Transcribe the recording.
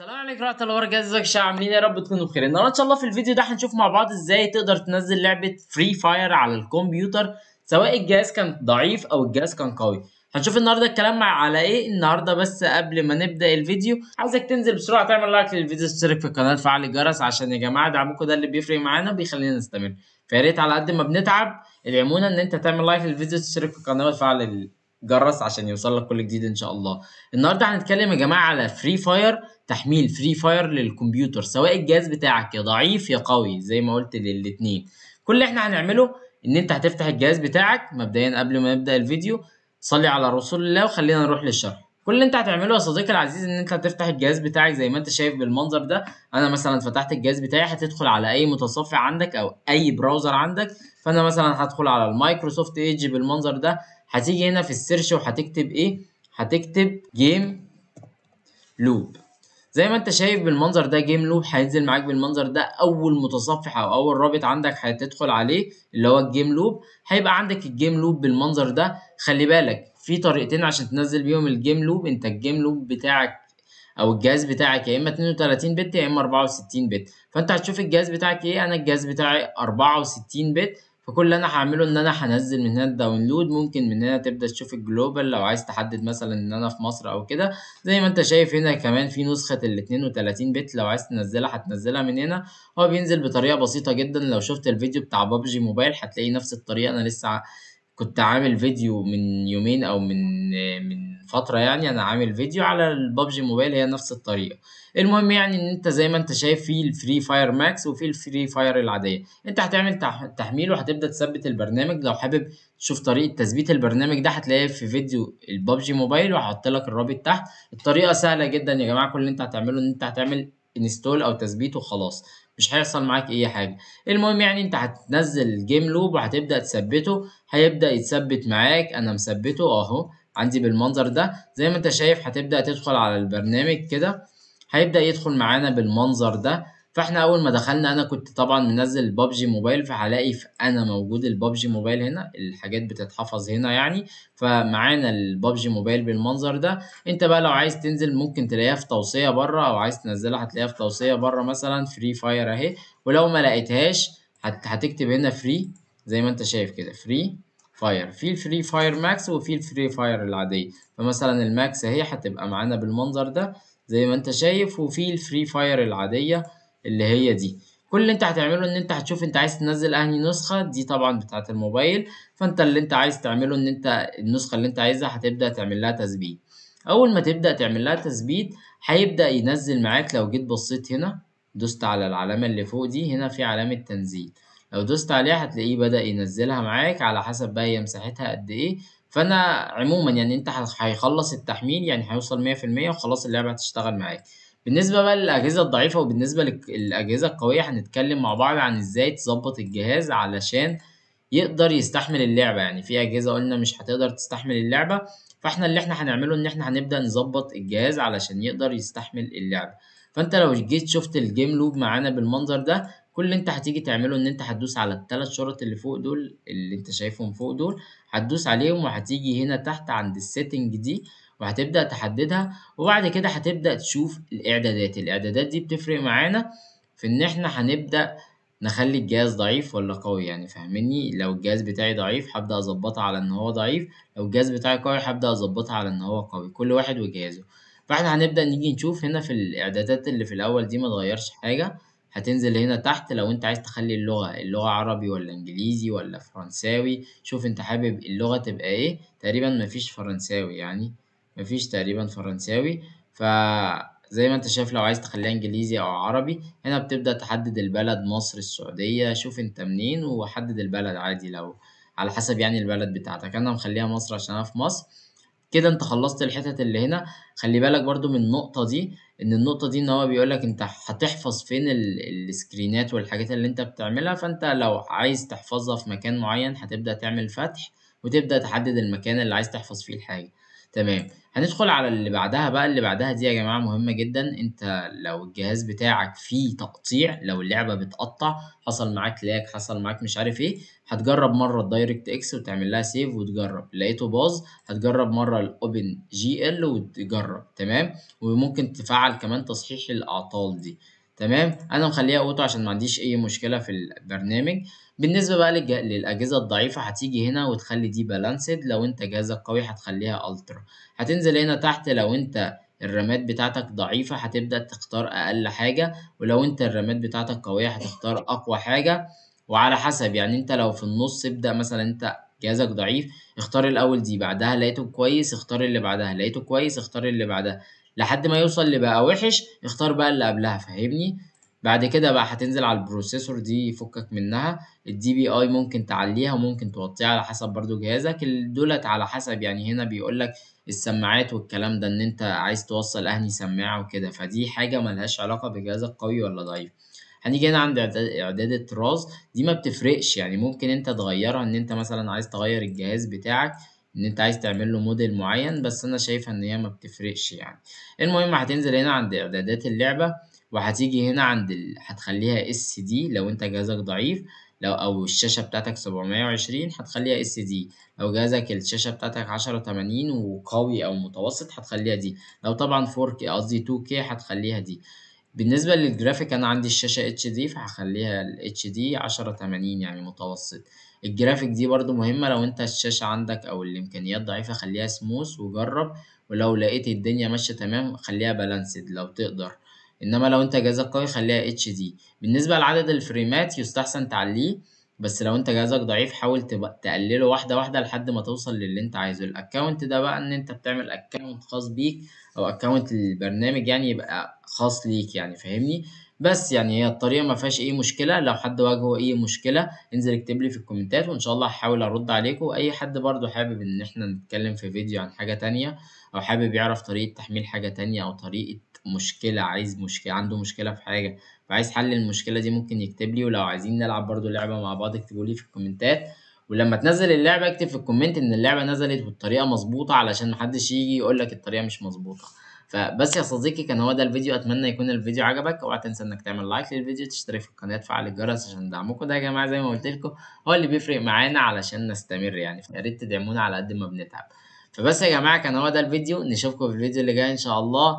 السلام عليكم ورحمه الله وبركاته ازيك يا شباب عاملين ايه؟ يا رب تكونوا بخير النهارده ان شاء الله في الفيديو ده هنشوف مع بعض ازاي تقدر تنزل لعبه فري فاير على الكمبيوتر سواء الجهاز كان ضعيف او الجهاز كان قوي هنشوف النهارده الكلام على ايه النهارده بس قبل ما نبدا الفيديو عايزك تنزل بسرعه تعمل لايك للفيديو تشترك في القناه تفعل الجرس عشان يا جماعه دعمكم ده اللي بيفرق معانا وبيخلينا نستمر فيا ريت على قد ما بنتعب ادعمونا ان انت تعمل لايك للفيديو تشترك في القناه وتفعل الجرس عشان يوصل لك كل جديد ان شاء الله النهارده هنتكلم يا جماعه على فري فاير تحميل فري فاير للكمبيوتر سواء الجهاز بتاعك يا ضعيف يا قوي زي ما قلت للاتنين كل اللي احنا هنعمله ان انت هتفتح الجهاز بتاعك مبدئيا قبل ما نبدا الفيديو صلي على رسول الله وخلينا نروح للشرح كل اللي انت هتعمله يا صديقي العزيز ان انت هتفتح الجهاز بتاعك زي ما انت شايف بالمنظر ده انا مثلا فتحت الجهاز بتاعي هتدخل على اي متصفح عندك او اي براوزر عندك فانا مثلا هدخل على المايكروسوفت ايدج بالمنظر ده هتيجي هنا في السيرش وهتكتب ايه هتكتب جيم لوب زي ما انت شايف بالمنظر ده جيم لوب هينزل معاك بالمنظر ده اول متصفح او اول رابط عندك هتدخل عليه اللي هو الجيم لوب هيبقى عندك الجيم لوب بالمنظر ده خلي بالك في طريقتين عشان تنزل بيهم الجيم لوب انت الجيم لوب بتاعك او الجهاز بتاعك يا اما 32 بت يا اما 64 بت فانت هتشوف الجهاز بتاعك ايه انا الجهاز بتاعي 64 بت فكل اللي انا هعمله ان انا هنزل من هنا الداونلود ممكن من هنا تبدا تشوف الجلوبال لو عايز تحدد مثلا ان انا في مصر او كده زي ما انت شايف هنا كمان في نسخه ال 32 بت لو عايز تنزلها هتنزلها من هنا هو بينزل بطريقه بسيطه جدا لو شفت الفيديو بتاع بابجي موبايل هتلاقي نفس الطريقه انا لسه كنت عامل فيديو من يومين أو من من فترة يعني أنا عامل فيديو على البابجي موبايل هي نفس الطريقة المهم يعني إن أنت زي ما أنت شايف في الفري فاير ماكس وفي الفري فاير العادية أنت هتعمل تحميل وهتبدأ تثبت البرنامج لو حابب تشوف طريقة تثبيت البرنامج ده هتلاقيه في فيديو البابجي موبايل وهحط لك الرابط تحت الطريقة سهلة جدا يا جماعة كل اللي أنت هتعمله إن أنت هتعمل انستول او تثبيت وخلاص مش هيحصل معاك اي حاجه المهم يعني انت هتنزل الجيم لوب وهتبدا تثبته هيبدا يتثبت معاك انا مثبته اهو عندي بالمنظر ده زي ما انت شايف هتبدا تدخل على البرنامج كده هيبدا يدخل معانا بالمنظر ده فاحنا اول ما دخلنا انا كنت طبعا منزل بابجي موبايل فهلاقي انا موجود البابجي موبايل هنا الحاجات بتتحفظ هنا يعني فمعانا البابجي موبايل بالمنظر ده انت بقى لو عايز تنزل ممكن تلاقيها في توصيه بره او عايز تنزلها هتلاقيها في توصيه بره مثلا فري فاير اهي ولو ما لقيتهاش هت... هتكتب هنا فري زي ما انت شايف كده فري فاير في الفري فاير ماكس وفي الفري فاير العاديه فمثلا الماكس اهي هتبقى معانا بالمنظر ده زي ما انت شايف وفي الفري فاير العاديه اللي هي دي كل اللي انت هتعمله ان انت هتشوف انت عايز تنزل انهي نسخه دي طبعا بتاعه الموبايل فانت اللي انت عايز تعمله ان انت النسخه اللي انت عايزها هتبدا تعمل لها تثبيت اول ما تبدا تعمل لها تثبيت هيبدا ينزل معاك لو جيت بصيت هنا دوست على العلامه اللي فوق دي هنا في علامه تنزيل لو دوست عليها هتلاقيه بدا ينزلها معاك على حسب بقى هي مساحتها قد ايه فانا عموما يعني انت هيخلص التحميل يعني هيوصل 100% وخلاص اللعبه هتشتغل معاك بالنسبة بقى للأجهزة الضعيفة وبالنسبة للأجهزة القوية هنتكلم مع بعض عن ازاي تظبط الجهاز علشان يقدر يستحمل اللعبة، يعني في أجهزة قلنا مش هتقدر تستحمل اللعبة فاحنا اللي احنا هنعمله إن احنا هنبدأ نظبط الجهاز علشان يقدر يستحمل اللعبة، فانت لو جيت شفت الجيم لوب معانا بالمنظر ده كل اللي انت هتيجي تعمله إن انت هتدوس على التلات شرط اللي فوق دول اللي انت شايفهم فوق دول هتدوس عليهم وهتيجي هنا تحت عند السيتنج دي وهتبدأ تحددها وبعد كده هتبدأ تشوف الإعدادات الإعدادات دي بتفرق معانا في إن إحنا هنبدأ نخلي الجهاز ضعيف ولا قوي يعني فاهمني لو الجهاز بتاعي ضعيف هبدأ أظبطها على إن هو ضعيف لو الجهاز بتاعي قوي هبدأ أظبطها على إن هو قوي كل واحد وجهازه فإحنا هنبدأ نيجي نشوف هنا في الإعدادات اللي في الأول دي متغيرش حاجة هتنزل هنا تحت لو انت عايز تخلي اللغة اللغة عربي ولا انجليزي ولا فرنساوي شوف انت حابب اللغة تبقى ايه تقريبا مفيش فرنساوي يعني مفيش تقريبا فرنساوي فزي ما انت شايف لو عايز تخليها انجليزي او عربي هنا بتبدأ تحدد البلد مصر السعودية شوف انت منين وحدد البلد عادي لو على حسب يعني البلد بتاعتك انا مخليها مصر عشان انا في مصر كده انت خلصت الحتت اللي هنا خلي بالك برضو من النقطة دي ان النقطة دي ان هو بيقولك انت هتحفظ فين السكرينات والحاجات اللي انت بتعملها فانت لو عايز تحفظها في مكان معين هتبدأ تعمل فتح وتبدأ تحدد المكان اللي عايز تحفظ فيه الحاجة تمام هندخل على اللي بعدها بقى اللي بعدها دي يا جماعة مهمة جدا انت لو الجهاز بتاعك فيه تقطيع لو اللعبة بتقطع حصل معاك لاك حصل معاك مش عارف ايه هتجرب مرة الدايركت اكس وتعمل لها سيف وتجرب لقيته باظ هتجرب مرة الاوبن جي ال وتجرب تمام وممكن تفعل كمان تصحيح الاعطال دي تمام انا مخليها اوتو عشان ما عنديش اي مشكله في البرنامج بالنسبه بقى للج... للاجهزه الضعيفه هتيجي هنا وتخلي دي بالانسد لو انت جهازك قوي هتخليها الترا هتنزل هنا تحت لو انت الرامات بتاعتك ضعيفة هتبدأ تختار أقل حاجة ولو أنت الرامات بتاعتك قوية هتختار أقوى حاجة وعلى حسب يعني أنت لو في النص ابدأ مثلا أنت جهازك ضعيف اختار الأول دي بعدها لقيته كويس اختار اللي بعدها لقيته كويس اختار اللي بعدها لحد ما يوصل اللي بقى وحش اختار بقى اللي قبلها فاهمني بعد كده بقى هتنزل على البروسيسور دي فكك منها الدي بي اي ممكن تعليها وممكن توطيها على حسب برضو جهازك دولت على حسب يعني هنا بيقولك السماعات والكلام ده ان انت عايز توصل اهني سماعه وكده فدي حاجه ملهاش علاقه بجهازك قوي ولا ضعيف هنيجي هنا عند اعداد الطراز دي ما بتفرقش يعني ممكن انت تغيرها ان انت مثلا عايز تغير الجهاز بتاعك إن أنت عايز تعمل له موديل معين بس أنا شايف إن هي ما بتفرقش يعني، المهم هتنزل هنا عند إعدادات اللعبة وهتيجي هنا عند ال هتخليها SD لو أنت جهازك ضعيف لو أو الشاشة بتاعتك 720 هتخليها SD لو جهازك الشاشة بتاعتك 1080 وقوي أو متوسط هتخليها دي، لو طبعا 4K قصدي 2K هتخليها دي. بالنسبة للجرافيك أنا عندي الشاشة اتش دي فهخليها ال دي عشرة تمانين يعني متوسط، الجرافيك دي برضه مهمة لو أنت الشاشة عندك أو الإمكانيات ضعيفة خليها سموث وجرب ولو لقيت الدنيا ماشية تمام خليها بالانسد لو تقدر، إنما لو أنت جهازك قوي خليها اتش دي بالنسبة لعدد الفريمات يستحسن تعليه. بس لو انت جهازك ضعيف حاول تبقى تقلله واحدة واحدة لحد ما توصل للي انت عايزه الاكونت ده بقى ان انت بتعمل اكونت خاص بيك او اكونت البرنامج يعني يبقى خاص ليك يعني فاهمني بس يعني هي الطريقة ما فيهاش اي مشكلة لو حد واجهه اي مشكلة انزل اكتب لي في الكومنتات وان شاء الله هحاول ارد عليكم واي حد برضو حابب ان احنا نتكلم في فيديو عن حاجة تانية او حابب يعرف طريقة تحميل حاجة تانية او طريقة مشكلة، عايز مشكلة عنده مشكلة في حاجة، فعايز حل المشكلة دي ممكن يكتب لي، ولو عايزين نلعب برضه لعبة مع بعض اكتبوا لي في الكومنتات، ولمّا تنزّل اللعبة اكتب في الكومنت إن اللعبة نزلت والطريقة مظبوطة علشان محدش يجي يقول لك الطريقة مش مظبوطة فبس يا صديقي كان هو ده الفيديو، أتمنى يكون الفيديو عجبك، اوعى تنسى إنك تعمل لايك للفيديو، تشترك في القناة، تفعّل الجرس عشان دعمكم ده يا جماعة زي ما قُلت لكم هو اللي بيفرق معانا علشان نستمر يعني، فيا ريت تدعمونا على قد ما بنتعب. فبس يا جماعة كان هو ده الفيديو، نشوفكم في الفيديو اللي جاي إن شاء الله.